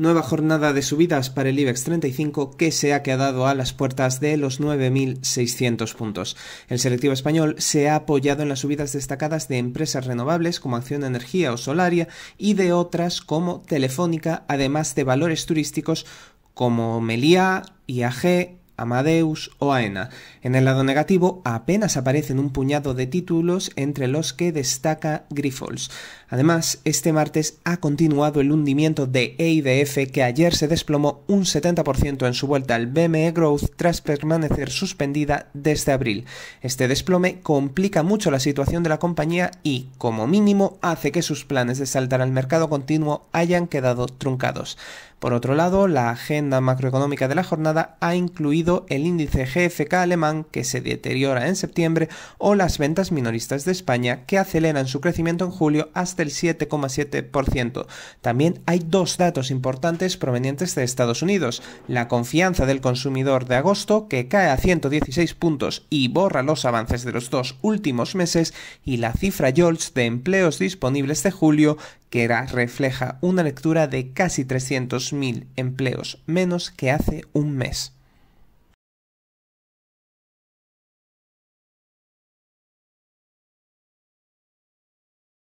Nueva jornada de subidas para el IBEX 35 que se ha quedado a las puertas de los 9.600 puntos. El selectivo español se ha apoyado en las subidas destacadas de empresas renovables como Acción Energía o Solaria y de otras como Telefónica, además de valores turísticos como Meliá, IAG, Amadeus o Aena. En el lado negativo apenas aparecen un puñado de títulos entre los que destaca Grifols. Además, este martes ha continuado el hundimiento de EIDF que ayer se desplomó un 70% en su vuelta al BME Growth tras permanecer suspendida desde abril. Este desplome complica mucho la situación de la compañía y, como mínimo, hace que sus planes de saltar al mercado continuo hayan quedado truncados. Por otro lado, la agenda macroeconómica de la jornada ha incluido el índice GFK alemán que se deteriora en septiembre o las ventas minoristas de España que aceleran su crecimiento en julio hasta el 7,7%. También hay dos datos importantes provenientes de Estados Unidos, la confianza del consumidor de agosto que cae a 116 puntos y borra los avances de los dos últimos meses y la cifra JOLTS de empleos disponibles de julio que refleja una lectura de casi 300 mil empleos menos que hace un mes.